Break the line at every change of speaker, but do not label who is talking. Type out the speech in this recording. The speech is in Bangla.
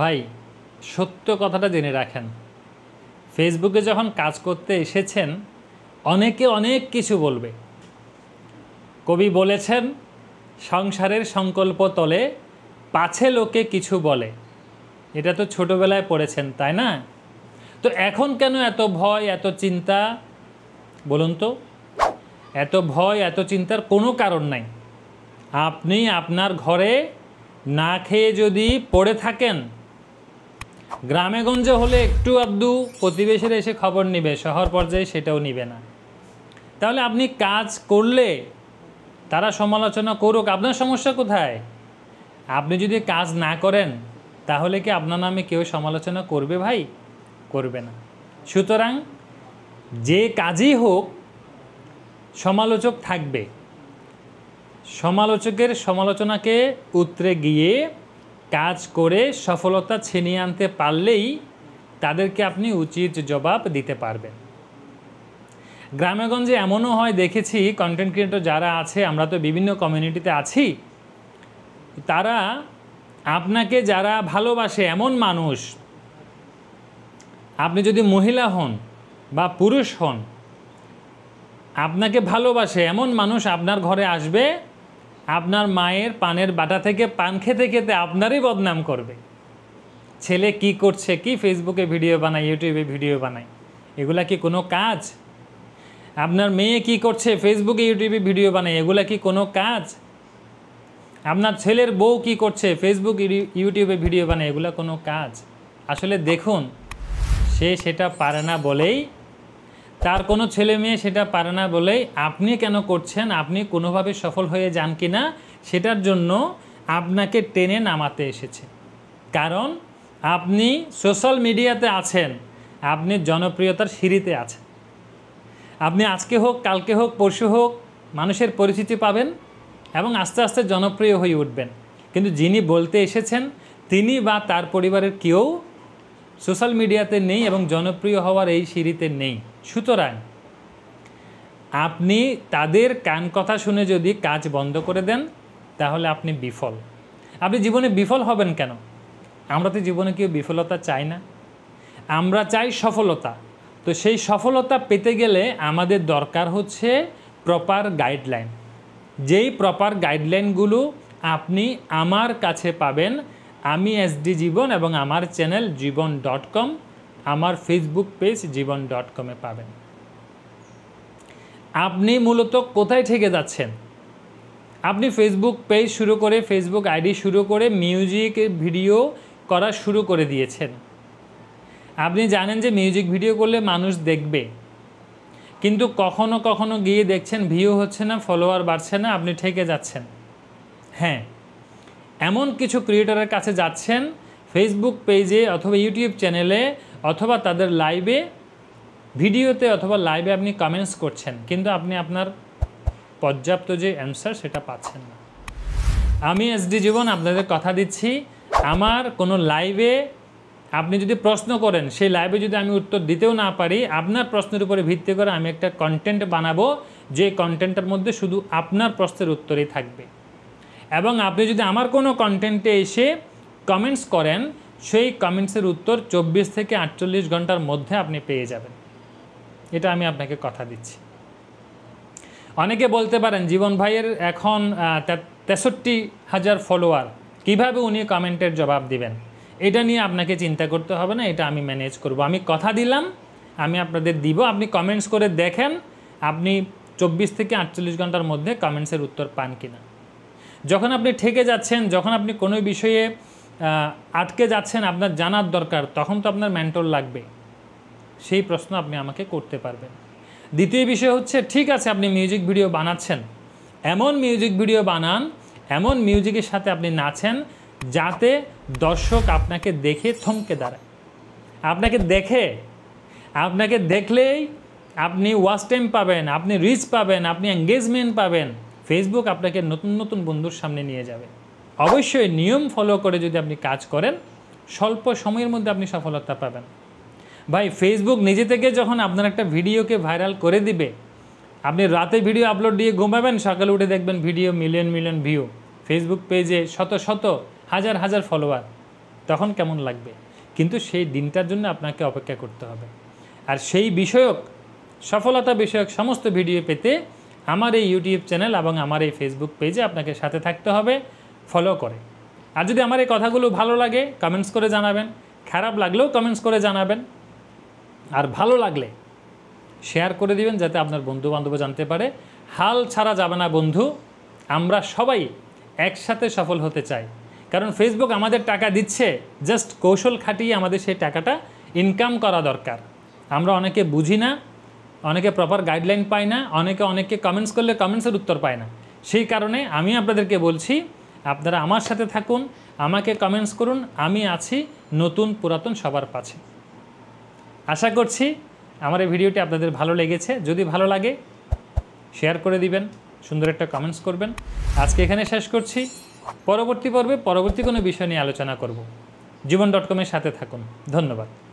ভাই সত্য কথাটা জেনে রাখেন ফেসবুকে যখন কাজ করতে এসেছেন অনেকে অনেক কিছু বলবে কবি বলেছেন সংসারের সংকল্প তলে পাছে লোকে কিছু বলে এটা তো ছোটোবেলায় পড়েছেন তাই না তো এখন কেন এত ভয় এত চিন্তা বলুন তো এত ভয় এত চিন্তার কোনো কারণ নাই আপনি আপনার ঘরে না খেয়ে যদি পড়ে থাকেন গ্রামে গঞ্জে হলে একটু আব্দু প্রতিবেশীরা এসে খবর নিবে শহর পর্যায়ে সেটাও নিবে না তাহলে আপনি কাজ করলে তারা সমালোচনা করুক আপনার সমস্যা কোথায় আপনি যদি কাজ না করেন তাহলে কি আপনার নামে কেউ সমালোচনা করবে ভাই করবে না সুতরাং যে কাজই হোক সমালোচক থাকবে সমালোচকের সমালোচনাকে উতরে গিয়ে কাজ করে সফলতা ছিনিয়ে আনতে পারলেই তাদেরকে আপনি উচিত জবাব দিতে পারবেন গ্রামেগঞ্জে এমনও হয় দেখেছি কন্টেন্ট ক্রিয়েটর যারা আছে আমরা তো বিভিন্ন কমিউনিটিতে আছি তারা আপনাকে যারা ভালোবাসে এমন মানুষ আপনি যদি মহিলা হন বা পুরুষ হন আপনাকে ভালোবাসে এমন মানুষ আপনার ঘরে আসবে আপনার মায়ের পানের বাটা থেকে পান খেতে খেতে আপনারই বদনাম করবে ছেলে কি করছে কি ফেসবুকে ভিডিও বানায় ইউটিউবে ভিডিও বানায় এগুলা কি কোনো কাজ আপনার মেয়ে কি করছে ফেসবুকে ইউটিউবে ভিডিও বানায় এগুলা কি কোনো কাজ আপনার ছেলের বউ কি করছে ফেসবুক ইউটিউবে ভিডিও বানায় এগুলা কোনো কাজ আসলে দেখুন সে সেটা পারে না বলেই তার কোনো ছেলে মেয়ে সেটা পারে না বলেই আপনি কেন করছেন আপনি কোনোভাবে সফল হয়ে যান কি না সেটার জন্য আপনাকে টেনে নামাতে এসেছে কারণ আপনি সোশ্যাল মিডিয়াতে আছেন আপনি জনপ্রিয়তার সিঁড়িতে আছেন আপনি আজকে হোক কালকে হোক পরশু হোক মানুষের পরিচিতি পাবেন এবং আস্তে আস্তে জনপ্রিয় হয়ে উঠবেন কিন্তু যিনি বলতে এসেছেন তিনি বা তার পরিবারের কেউ সোশ্যাল মিডিয়াতে নেই এবং জনপ্রিয় হওয়ার এই সিঁড়িতে নেই সুতরাং আপনি তাদের কান কথা শুনে যদি কাজ বন্ধ করে দেন তাহলে আপনি বিফল আপনি জীবনে বিফল হবেন কেন আমরা তো জীবনে কেউ বিফলতা চাই না আমরা চাই সফলতা তো সেই সফলতা পেতে গেলে আমাদের দরকার হচ্ছে প্রপার গাইডলাইন যেই প্রপার গাইডলাইনগুলো আপনি আমার কাছে পাবেন আমি এসডি জীবন এবং আমার চ্যানেল জীবন ডট কম আমার ফেসবুক পেজ জীবন ডট কমে পাবেন আপনি মূলত কোথায় থেকে যাচ্ছেন আপনি ফেসবুক পেজ শুরু করে ফেসবুক আইডি শুরু করে মিউজিক ভিডিও করা শুরু করে দিয়েছেন আপনি জানেন যে মিউজিক ভিডিও করলে মানুষ দেখবে কিন্তু কখনো কখনো গিয়ে দেখছেন ভিউ হচ্ছে না ফলোয়ার বাড়ছে না আপনি ঠেকে যাচ্ছেন হ্যাঁ এমন কিছু ক্রিয়েটারের কাছে যাচ্ছেন ফেসবুক পেজে অথবা ইউটিউব চ্যানেলে অথবা তাদের লাইভে ভিডিওতে অথবা লাইভে আপনি কমেন্টস করছেন কিন্তু আপনি আপনার পর্যাপ্ত যে অ্যান্সার সেটা পাচ্ছেন না আমি এসডি জীবন আপনাদের কথা দিচ্ছি আমার কোনো লাইভে আপনি যদি প্রশ্ন করেন সেই লাইভে যদি আমি উত্তর দিতেও না পারি আপনার প্রশ্নের উপরে ভিত্তি করে আমি একটা কন্টেন্ট বানাবো যে কন্টেন্টের মধ্যে শুধু আপনার প্রশ্নের উত্তরই থাকবে এবং আপনি যদি আমার কোনো কন্টেন্টে এসে কমেন্টস করেন সেই কমেন্টসের উত্তর চব্বিশ থেকে আটচল্লিশ ঘন্টার মধ্যে আপনি পেয়ে যাবেন এটা আমি আপনাকে কথা দিচ্ছি অনেকে বলতে পারেন জীবন ভাইয়ের এখন তেষট্টি হাজার ফলোয়ার কিভাবে উনি কমেন্টের জবাব দিবেন এটা নিয়ে আপনাকে চিন্তা করতে হবে না এটা আমি ম্যানেজ করব আমি কথা দিলাম আমি আপনাদের দিব আপনি কমেন্টস করে দেখেন আপনি চব্বিশ থেকে আটচল্লিশ ঘন্টার মধ্যে কমেন্টসের উত্তর পান কিনা যখন আপনি ঠেকে যাচ্ছেন যখন আপনি কোনো বিষয়ে আটকে যাচ্ছেন আপনার জানার দরকার তখন তো আপনার মেন্টর লাগবে সেই প্রশ্ন আপনি আমাকে করতে পারবেন দ্বিতীয় বিষয় হচ্ছে ঠিক আছে আপনি মিউজিক ভিডিও বানাচ্ছেন এমন মিউজিক ভিডিও বানান এমন মিউজিকের সাথে আপনি নাচেন যাতে দর্শক আপনাকে দেখে থমকে দাঁড়ায় আপনাকে দেখে আপনাকে দেখলেই আপনি ওয়াচ টাইম পাবেন আপনি রিচ পাবেন আপনি এঙ্গেজমেন্ট পাবেন ফেসবুক আপনাকে নতুন নতুন বন্ধুর সামনে নিয়ে যাবে অবশ্যই নিয়ম ফলো করে যদি আপনি কাজ করেন স্বল্প সময়ের মধ্যে আপনি সফলতা পাবেন ভাই ফেসবুক নিজে থেকে যখন আপনার একটা ভিডিওকে ভাইরাল করে দিবে আপনি রাতে ভিডিও আপলোড দিয়ে ঘুমাবেন সকালে উঠে দেখবেন video million million view Facebook পেজে শত শত হাজার হাজার ফলোয়ার তখন কেমন লাগবে কিন্তু সেই দিনটার জন্য আপনাকে অপেক্ষা করতে হবে আর সেই বিষয়ক সফলতা বিষয়ক সমস্ত ভিডিও পেতে আমার এই ইউটিউব চ্যানেল এবং আমার এই ফেসবুক পেজে আপনাকে সাথে থাকতে হবে ফলো করে আর যদি আমার এই কথাগুলো ভালো লাগে কমেন্টস করে জানাবেন খারাপ লাগলেও কমেন্টস করে জানাবেন আর ভালো লাগলে শেয়ার করে দিবেন যাতে আপনার বন্ধু বান্ধব জানতে পারে হাল ছাড়া যাবে না বন্ধু আমরা সবাই একসাথে সফল হতে চাই কারণ ফেসবুক আমাদের টাকা দিচ্ছে জাস্ট কৌশল খাটিয়ে আমাদের সেই টাকাটা ইনকাম করা দরকার আমরা অনেকে বুঝি না অনেকে প্রপার গাইডলাইন পায় না অনেকে অনেককে কমেন্টস করলে কমেন্টসের উত্তর পায় না সেই কারণে আমি আপনাদেরকে বলছি আপনারা আমার সাথে থাকুন আমাকে কমেন্টস করুন আমি আছি নতুন পুরাতন সবার পাশে আশা করছি আমার এই ভিডিওটি আপনাদের ভালো লেগেছে যদি ভালো লাগে শেয়ার করে দিবেন সুন্দর একটা কমেন্টস করবেন আজকে এখানে শেষ করছি পরবর্তী পর্বে পরবর্তী কোনো বিষয় নিয়ে আলোচনা করব জীবন ডট কমের সাথে থাকুন ধন্যবাদ